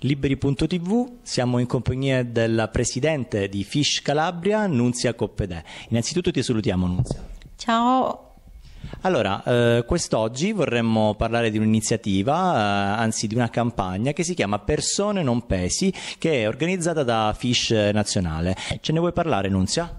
Liberi.tv, siamo in compagnia della presidente di Fish Calabria, Nunzia Coppedè. Innanzitutto ti salutiamo Nunzia. Ciao allora, eh, quest'oggi vorremmo parlare di un'iniziativa, eh, anzi di una campagna che si chiama Persone non pesi, che è organizzata da Fish Nazionale. Ce ne vuoi parlare, Nunzia?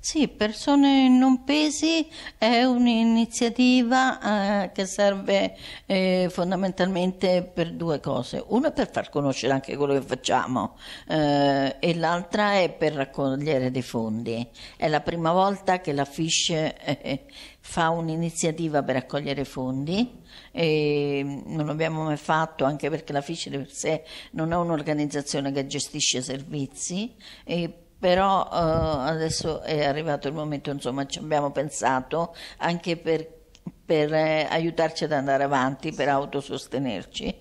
Sì, Persone non pesi è un'iniziativa eh, che serve eh, fondamentalmente per due cose. Una è per far conoscere anche quello che facciamo eh, e l'altra è per raccogliere dei fondi. È la prima volta che la FISH eh, fa un'iniziativa per raccogliere fondi e non l'abbiamo mai fatto anche perché la FISH di per sé non è un'organizzazione che gestisce servizi E però eh, adesso è arrivato il momento, insomma ci abbiamo pensato anche per, per eh, aiutarci ad andare avanti, per autosostenerci,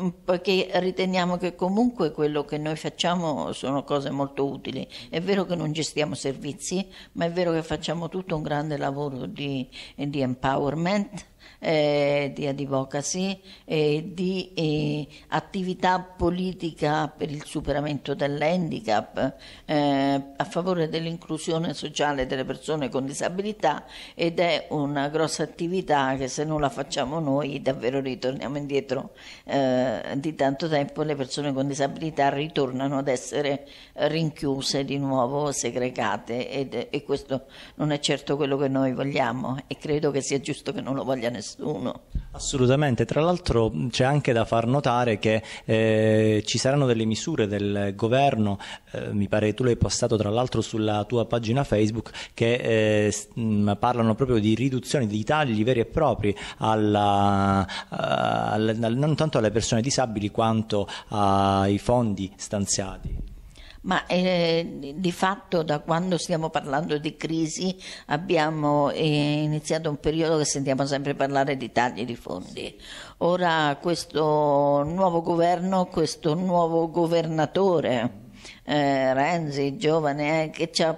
mm, perché riteniamo che comunque quello che noi facciamo sono cose molto utili. È vero che non gestiamo servizi, ma è vero che facciamo tutto un grande lavoro di, di empowerment eh, di advocacy, e di eh, attività politica per il superamento dell'handicap, eh, a favore dell'inclusione sociale delle persone con disabilità ed è una grossa attività che se non la facciamo noi davvero ritorniamo indietro eh, di tanto tempo, le persone con disabilità ritornano ad essere rinchiuse di nuovo, segregate ed, e questo non è certo quello che noi vogliamo e credo che sia giusto che non lo vogliano nessuno. Assolutamente, tra l'altro c'è anche da far notare che eh, ci saranno delle misure del governo, eh, mi pare che tu l'hai postato tra l'altro sulla tua pagina Facebook, che eh, mh, parlano proprio di riduzioni, di tagli veri e propri, alla, eh, alla, non tanto alle persone disabili quanto ai fondi stanziati ma eh, di fatto da quando stiamo parlando di crisi abbiamo eh, iniziato un periodo che sentiamo sempre parlare di tagli di fondi. Ora questo nuovo governo, questo nuovo governatore, eh, Renzi, giovane, eh, che ci ha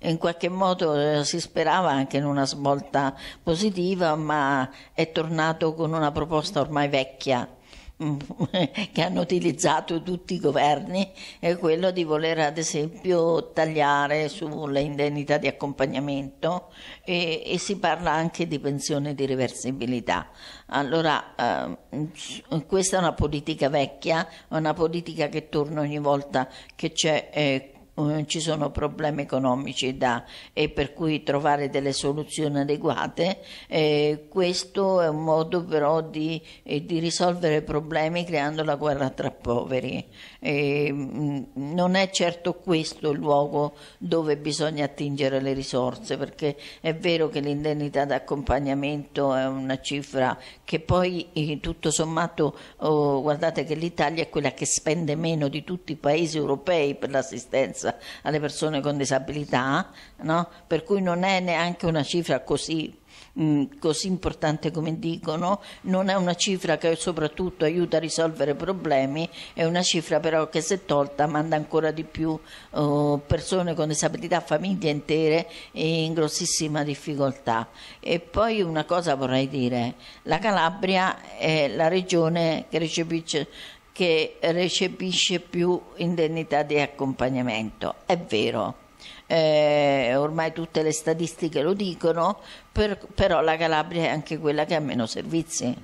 in qualche modo eh, si sperava anche in una svolta positiva, ma è tornato con una proposta ormai vecchia che hanno utilizzato tutti i governi è quello di voler ad esempio tagliare sulle indennità di accompagnamento e, e si parla anche di pensione di reversibilità. Allora eh, questa è una politica vecchia, una politica che torna ogni volta che c'è eh, eh, ci sono problemi economici da, e per cui trovare delle soluzioni adeguate, eh, questo è un modo però di, eh, di, risolvere problemi creando la guerra tra poveri. Mm, non è certo questo il luogo dove bisogna attingere le risorse, perché è vero che l'indennità d'accompagnamento è una cifra che poi eh, tutto sommato oh, guardate che l'Italia è quella che spende meno di tutti i paesi europei per l'assistenza assistenza alle persone con disabilità, no? per cui non è neanche una cifra così mm, così importante come dicono, non è una cifra che soprattutto aiuta a risolvere problemi, è una cifra però che se tolta manda ancora di più eh, persone con disabilità, famiglie intere in grossissima difficoltà. E poi una cosa vorrei dire, la Calabria è la regione che recepisce che recepisce più indennità di accompagnamento. È vero. Eh, ormai tutte le statistiche lo dicono, per, però la Calabria è anche quella che ha meno servizi,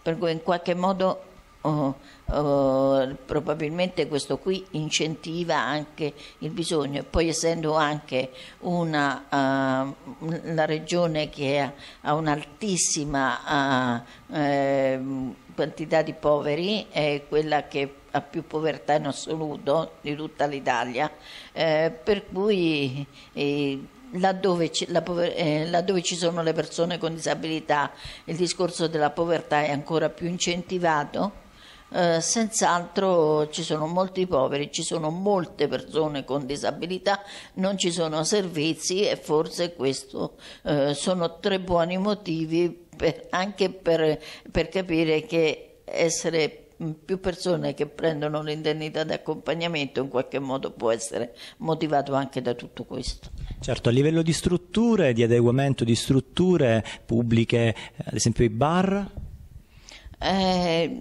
per cui in qualche modo Oh, oh, probabilmente questo qui incentiva anche il bisogno poi essendo anche una, uh, eh, una regione che ha, ha un'altissima uh, eh, ehm, quantità di poveri, è quella che ha più povertà in assoluto di tutta l'Italia, eh, per cui eh, Laddove ci, la pover- eh, laddove ci, sono le persone con disabilità il discorso della povertà è ancora più incentivato eh, senz'altro ci sono molti poveri, ci sono molte persone con disabilità, non ci sono servizi e forse questo eh, sono tre buoni motivi per, anche per, per capire che essere più persone che prendono l'indennità di accompagnamento in qualche modo può essere motivato anche da tutto questo. Certo, a livello di strutture, di adeguamento di strutture pubbliche, eh, ad esempio i bar? Eh,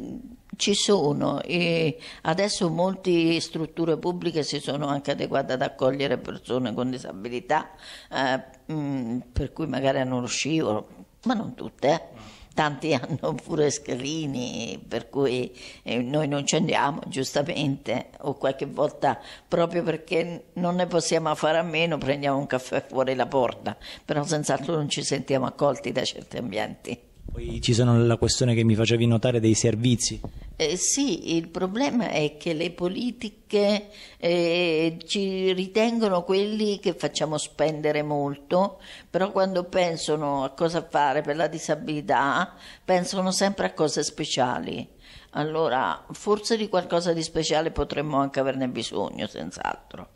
ci sono e adesso molte strutture pubbliche si sono anche adeguate ad accogliere persone con disabilità, eh, mh, mm, per cui magari hanno lo scivolo, ma non tutte. Eh tanti hanno pure scalini, per cui eh, noi non ci andiamo, giustamente, o qualche volta proprio perché non ne possiamo fare a meno prendiamo un caffè fuori la porta, però senz'altro non ci sentiamo accolti da certi ambienti. Poi ci sono la questione che mi facevi notare dei servizi. Eh, sì, il problema è che le politiche eh, ci ritengono quelli che facciamo spendere molto, però quando pensano a cosa fare per la disabilità pensano sempre a cose speciali. Allora, forse di qualcosa di speciale potremmo anche averne bisogno, senz'altro.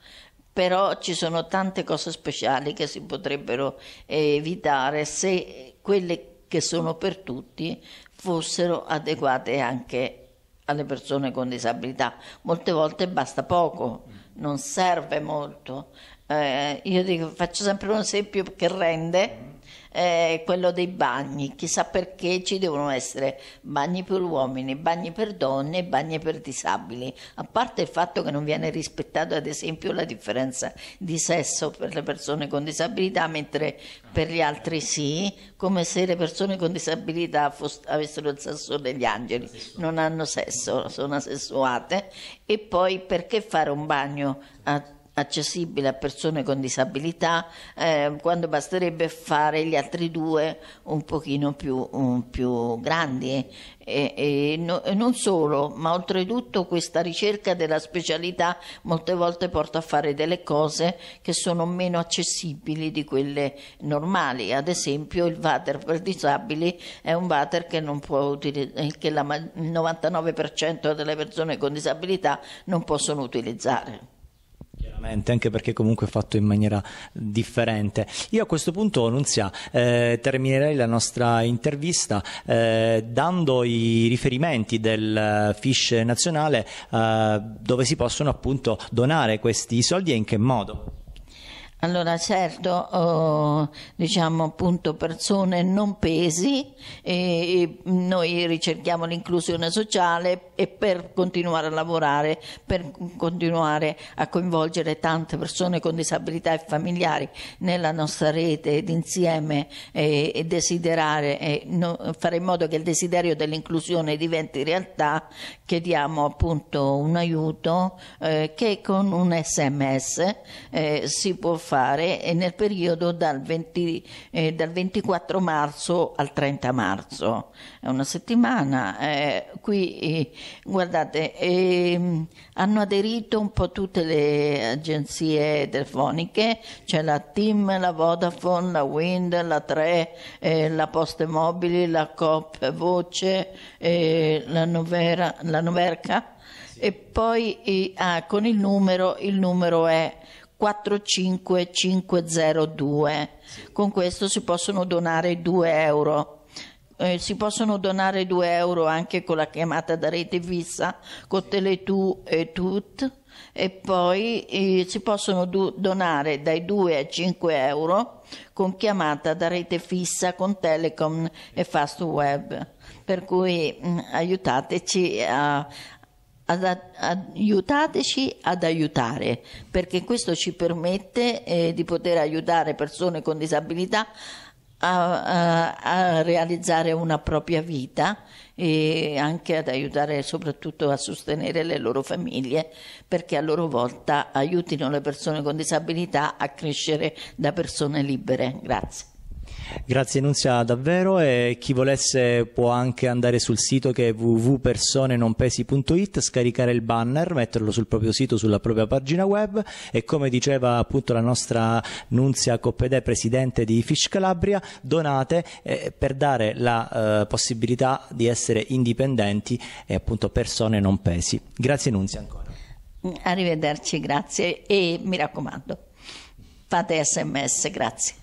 Però ci sono tante cose speciali che si potrebbero eh, evitare se quelle che che sono per tutti, fossero adeguate anche alle persone con disabilità. Molte volte basta poco, non serve molto eh, io dico, faccio sempre un esempio che rende, eh, quello dei bagni, chissà perché ci devono essere bagni per uomini, bagni per donne e bagni per disabili, a parte il fatto che non viene rispettata ad esempio la differenza di sesso per le persone con disabilità, mentre per gli altri sì, come se le persone con disabilità fosse, avessero il sesso degli angeli, non hanno sesso, sono asessuate e poi perché fare un bagno a accessibile a persone con disabilità eh, quando basterebbe fare gli altri due un pochino più, um, più grandi e, e, no, e, non solo ma oltretutto questa ricerca della specialità molte volte porta a fare delle cose che sono meno accessibili di quelle normali ad esempio il water per disabili è un water che, che la, il 99% delle persone con disabilità non possono utilizzare Certamente, anche perché comunque è fatto in maniera differente. Io a questo punto, Nunzia, eh, terminerei la nostra intervista eh, dando i riferimenti del FISH nazionale eh, dove si possono appunto donare questi soldi e in che modo. Allora certo, oh, diciamo appunto persone non pesi, e noi ricerchiamo l'inclusione sociale e per continuare a lavorare, per continuare a coinvolgere tante persone con disabilità e familiari nella nostra rete ed insieme e, e desiderare, e no, fare in modo che il desiderio dell'inclusione diventi realtà, chiediamo appunto un aiuto eh, che con un sms eh, si può fare fare nel periodo dal, 20, eh, dal 24 marzo al 30 marzo. È una settimana. Eh, qui, eh, guardate, ehm, hanno aderito un po' tutte le agenzie telefoniche, c'è la TIM, la Vodafone, la Wind, la 3, eh, la Poste Mobili, la Coop Voce, eh, la, Novera, la Noverca e poi ah, con il numero, il numero è 45502. Con questo si possono donare 2 euro. Eh, si possono donare 2 euro anche con la chiamata da rete fissa, con Teletu e Tut e poi eh, si possono do- donare dai 2 ai 5 euro con chiamata da rete fissa con Telecom e Fast Web. Per cui mh, mm, aiutateci a, ad, ad, aiutateci ad aiutare, perché questo ci permette eh, di poter aiutare persone con disabilità a, a, a, realizzare una propria vita e anche ad aiutare soprattutto a sostenere le loro famiglie perché a loro volta aiutino le persone con disabilità a crescere da persone libere. Grazie. Grazie Nunzia davvero e chi volesse può anche andare sul sito che è www.personenonpesi.it, scaricare il banner, metterlo sul proprio sito, sulla propria pagina web e come diceva appunto la nostra Nunzia Coppedè, presidente di Fish Calabria, donate eh, per dare la eh, possibilità di essere indipendenti e appunto persone non pesi. Grazie Nunzia ancora. Arrivederci, grazie e mi raccomando, fate sms, grazie.